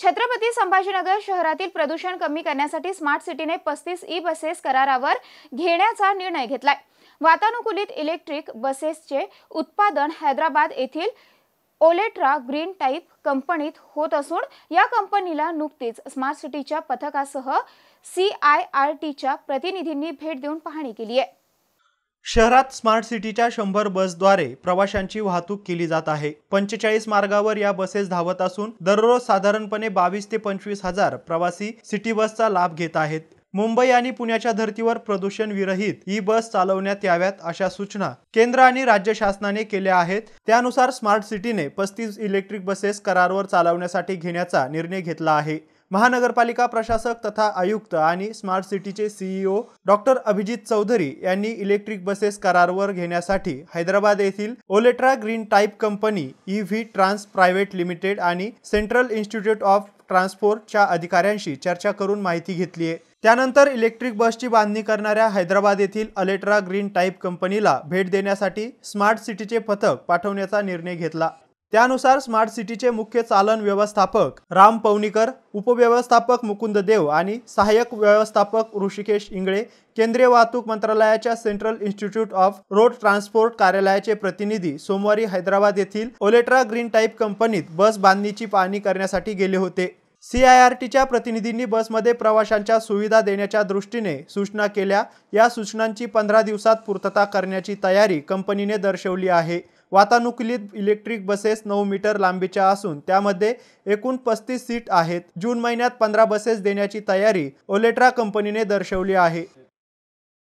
छत्रपती संभाजीनगर शहरातील प्रदूषण कमी करण्यासाठी स्मार्ट सिटीने पस्तीस ई बसेस करारावर घेण्याचा निर्णय घेतलाय वातानुकूलित इलेक्ट्रिक बसेसचे उत्पादन हैदराबाद येथील ओलेट्रा ग्रीन टाईप कंपनीत होत असून या कंपनीला नुकतीच स्मार्ट सिटीच्या पथकासह सी आय आर टीच्या प्रतिनिधींनी भेट देऊन पाहणी केली आहे शहरात स्मार्ट सिटीच्या शंभर बसद्वारे प्रवाशांची वाहतूक केली जात आहे पंचेचाळीस मार्गावर या बसेस धावत असून दररोज साधारणपणे बावीस ते पंचवीस हजार प्रवासी सिटी बसचा लाभ घेत आहेत मुंबई आणि पुण्याच्या धर्तीवर प्रदूषण विरहित ई बस चालवण्यात याव्यात अशा सूचना केंद्र आणि राज्य शासनाने केल्या आहेत त्यानुसार स्मार्ट सिटीने पस्तीस इलेक्ट्रिक बसेस करारवर चालवण्यासाठी घेण्याचा निर्णय घेतला आहे महानगरपालिका प्रशासक तथा आयुक्त आणि स्मार्ट सिटीचे सीईओ डॉक्टर अभिजित चौधरी यांनी इलेक्ट्रिक बसेस करारवर घेण्यासाठी हैदराबाद येथील Olectra green type company E V trans private limited आणि सेंट्रल इन्स्टिट्यूट ऑफ ट्रान्सपोर्टच्या अधिकाऱ्यांशी चर्चा करून माहिती घेतली आहे त्यानंतर इलेक्ट्रिक बसची बांधणी करणाऱ्या हैदराबाद येथील अलेट्रा ग्रीन टाईप कंपनीला भेट देण्यासाठी स्मार्ट सिटीचे पथक पाठवण्याचा निर्णय घेतला त्यानुसार स्मार्ट सिटीचे मुख्य चालन व्यवस्थापक राम पवनीकर उपव्यवस्थापक मुकुंद देव आणि सहाय्यक व्यवस्थापक ऋषिकेश इंगळे केंद्रीय वाहतूक मंत्रालयाच्या central institute of road transport कार्यालयाचे प्रतिनिधी सोमवारी हैदराबाद येथील ओलेट्रा ग्रीन टाईप कंपनीत बस बांधणीची पाहणी करण्यासाठी गेले होते सी आय आर टीच्या प्रतिनिधींनी बसमध्ये प्रवाशांच्या सुविधा देण्याच्या दृष्टीने सूचना केल्या या सूचनांची पंधरा दिवसात पूर्तता करण्याची तयारी कंपनीने दर्शवली आहे वातानुकूलित इलेक्ट्रिक बसेस नऊ मीटर लांबीच्या असून त्यामध्ये एकूण पस्तीस सीट आहेत जून महिन्यात पंधरा बसेस देण्याची तयारी ओलेट्रा कंपनीने दर्शवली आहे